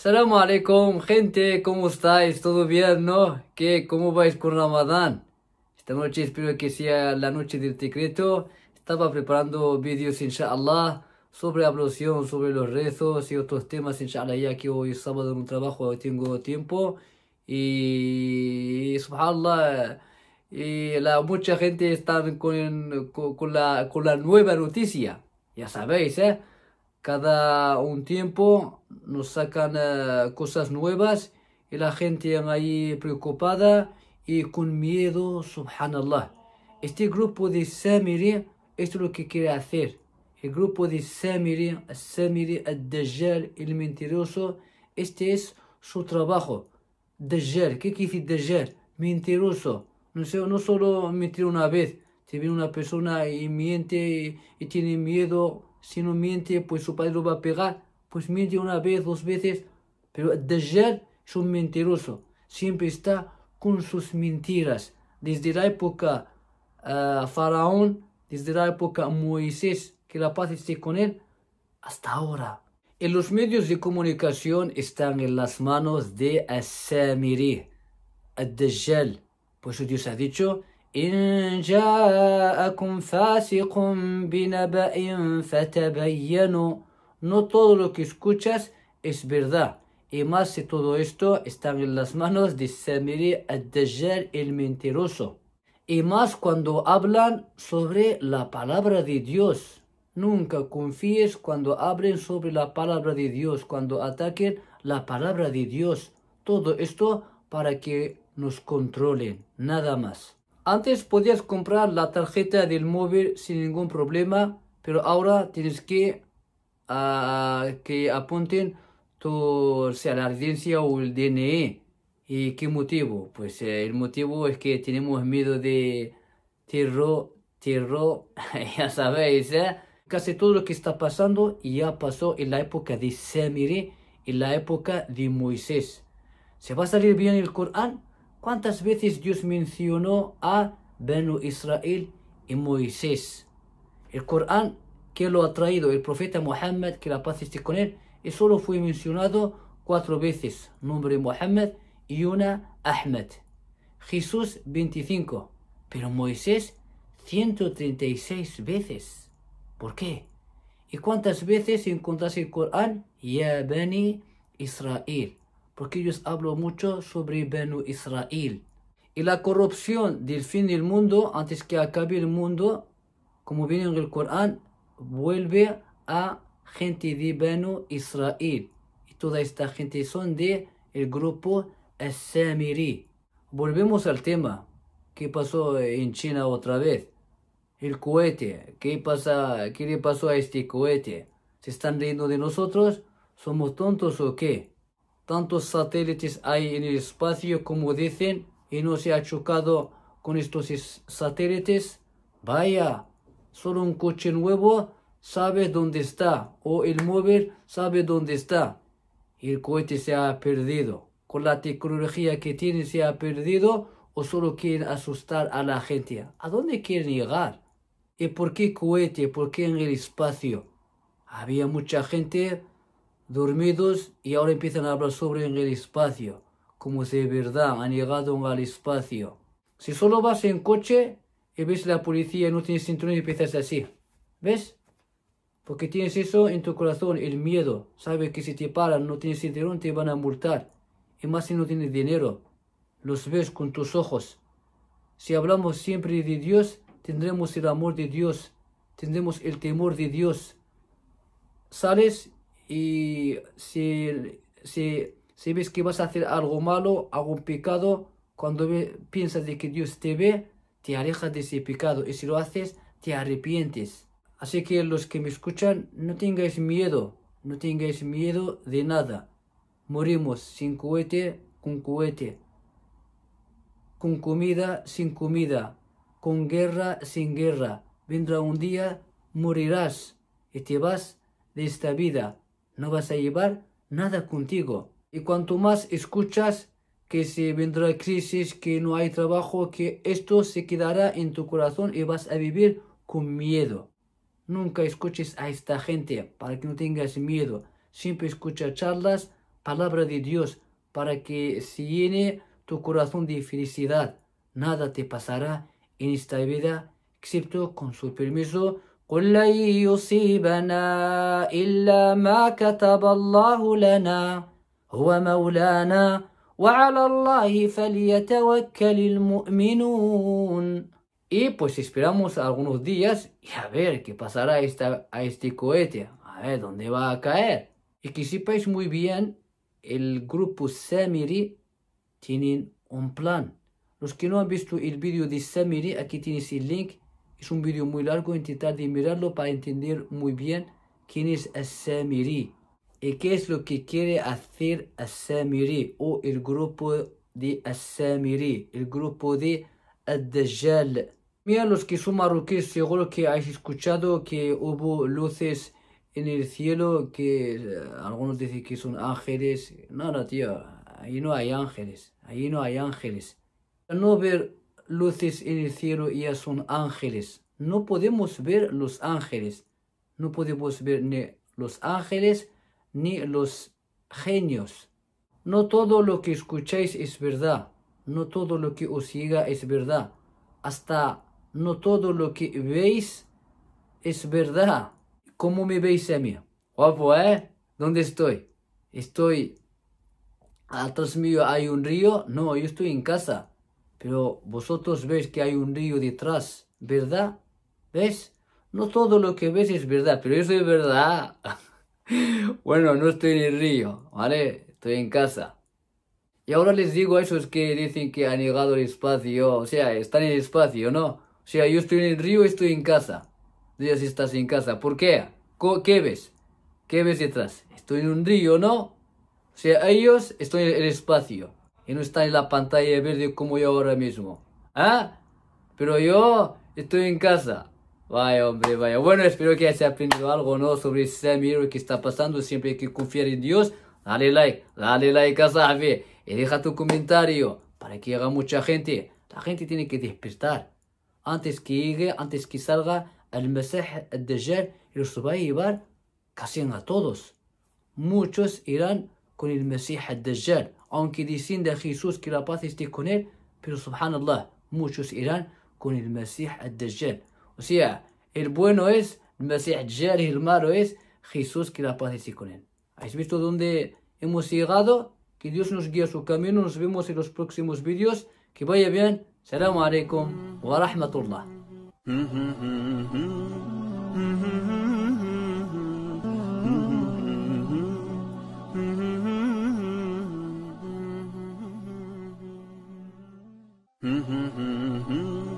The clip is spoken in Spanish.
Salam alaikum, gente, ¿cómo estáis? ¿Todo bien, no? ¿Qué? ¿Cómo vais con Ramadán? Esta noche espero que sea la noche del decreto. Estaba preparando vídeos, inshallah, sobre ablución, sobre los rezos y otros temas, inshallah, ya que hoy es sábado en un trabajo, tengo tiempo. Y, subhanallah, y la, mucha gente está la, con la nueva noticia. Ya sabéis, ¿eh? cada un tiempo nos sacan eh, cosas nuevas y la gente ahí preocupada y con miedo, subhanallah. Este grupo de Samiri, esto es lo que quiere hacer. El grupo de Samiri, Samiri, el Dajjal, el mentiroso, este es su trabajo. Dajjal, ¿qué quiere decir Dajjal? Mentiroso. No, sé, solo mentir una vez, Si viene una persona y miente y tiene miedo si no miente, pues su padre lo va a pegar. Pues miente una vez, dos veces. Pero Dajjal es un mentiroso. Siempre está con sus mentiras. Desde la época eh, Faraón, desde la época Moisés, que la paz esté con él, hasta ahora. En los medios de comunicación están en las manos de As-Samiri, Ad-Dajjal. Pues Dios ha dicho no todo lo que escuchas es verdad. Y más si todo esto está en las manos de Samiri el dajjal el mentiroso. Y más cuando hablan sobre la palabra de Dios. Nunca confíes cuando hablen sobre la palabra de Dios, cuando ataquen la palabra de Dios. Todo esto para que nos controlen, nada más. Antes podías comprar la tarjeta del móvil sin ningún problema, pero ahora tienes que, ah, que apunten tu sea, la residencia o el DNI. E. ¿Y qué motivo? Pues eh, el motivo es que tenemos miedo de terror, terror, ya sabéis, ¿eh? Casi todo lo que está pasando ya pasó en la época de Samiré en la época de Moisés. ¿Se va a salir bien el Corán? ¿Cuántas veces Dios mencionó a Beno Israel y Moisés? El Corán que lo ha traído el profeta Muhammad, que la paz esté con él, y solo fue mencionado cuatro veces, nombre Muhammad y una Ahmed. Jesús 25, pero Moisés 136 veces. ¿Por qué? ¿Y cuántas veces encontrás el Corán? Ya Bani Israel porque ellos hablo mucho sobre Benu Israel. Y la corrupción del fin del mundo, antes que acabe el mundo, como viene en el Corán, vuelve a gente de Benu Israel. Y toda esta gente son de el grupo samiri Volvemos al tema ¿Qué pasó en China otra vez. El cohete, ¿qué, pasa, ¿qué le pasó a este cohete? ¿Se están riendo de nosotros? ¿Somos tontos o qué? tantos satélites hay en el espacio como dicen y no se ha chocado con estos satélites? Vaya, solo un coche nuevo sabe dónde está o el móvil sabe dónde está. El cohete se ha perdido. Con la tecnología que tiene se ha perdido o solo quieren asustar a la gente. ¿A dónde quieren llegar? ¿Y por qué cohete? ¿Por qué en el espacio? Había mucha gente dormidos y ahora empiezan a hablar sobre el espacio, como si de verdad han llegado al espacio. Si solo vas en coche y ves la policía y no tienes cinturón y empiezas así, ¿ves? Porque tienes eso en tu corazón, el miedo. Sabes que si te paran, no tienes cinturón, te van a multar. Y más si no tienes dinero. Los ves con tus ojos. Si hablamos siempre de Dios, tendremos el amor de Dios. Tendremos el temor de Dios. Sales y si, ves que vas a hacer algo malo, algún pecado, cuando piensas de que Dios te ve, te alejas de ese pecado y si lo haces, te arrepientes. Así que los que me escuchan, no tengáis miedo, no tengáis miedo de nada. Morimos sin cohete, con cohete, con comida, sin comida, con guerra, sin guerra. Vendrá un día, morirás y te vas de esta vida no vas a llevar nada contigo. Y cuanto más escuchas que se vendrá crisis, que no hay trabajo, que esto se quedará en tu corazón y vas a vivir con miedo. Nunca escuches a esta gente para que no tengas miedo. Siempre escucha charlas, palabra de Dios, para que se llene tu corazón de felicidad. Nada te pasará en esta vida, excepto con su permiso, قل لن يصيبنا إلا ما كتب الله لنا هو مولانا وعلى الله فليتوكل المؤمنون Y pues esperamos algunos días y a ver qué pasará a, esta, a este cohete, a ver dónde va a caer. Y que sepáis muy bien, el grupo Samiri tienen un plan. Los que no han visto el vídeo de Samiri, aquí tienes el link Es un vídeo muy largo, intentar de mirarlo para entender muy bien quién es Samiri y qué es lo que quiere hacer Samiri o el grupo de Samiri, el grupo de Adjal. dajjal Mira, los que son marroquíes, seguro que habéis escuchado que hubo luces en el cielo que eh, algunos dicen que son ángeles. no no tío, ahí no hay ángeles, ahí no hay ángeles. no ver luces en el cielo, ya son ángeles. No podemos ver los ángeles. No podemos ver ni los ángeles ni los genios. No todo lo que escucháis es verdad. No todo lo que os llega es verdad. Hasta no todo lo que veis es verdad. ¿Cómo me veis a mí? Guapo, ¿eh? ¿Dónde estoy? Estoy... Atrás mío hay un río. No, yo estoy en casa. Pero vosotros veis que hay un río detrás, ¿verdad? ¿Ves? No todo lo que ves es verdad, pero eso es verdad. bueno, no estoy en el río, ¿vale? Estoy en casa. Y ahora les digo a esos que dicen que han llegado al espacio, o sea, están en el espacio, ¿no? O sea, yo estoy en el río estoy en casa. si estás en casa. ¿Por qué? ¿Qué ves? ¿Qué ves detrás? Estoy en un río, ¿no? O sea, ellos están en el espacio y no está en la pantalla verde como yo ahora mismo. ¿Ah? Pero yo estoy en casa. Vaya, hombre, vaya. Bueno, espero que hayas aprendido algo, ¿no? Sobre Samir lo que está pasando. Siempre hay que confiar en Dios. Dale like, dale like a Safi. Y deja tu comentario para que haga mucha gente. La gente tiene que despertar. Antes que llegue, antes que salga el mensaje de ayer y los va a llevar casi a todos. Muchos irán con el Mesías al-Dajjal, aunque dicen de Jesús que la paz esté con él, pero subhanallah, muchos irán con el Mesías al-Dajjal. O sea, el bueno es el Mesías al-Dajjal y el malo es Jesús que la paz esté con él. ¿Habéis visto dónde hemos llegado? Que Dios nos guíe su camino. Nos vemos en los próximos vídeos. Que vaya bien. Salam alaikum wa rahmatullah. Mm-hmm. mm-hmm, mm-hmm.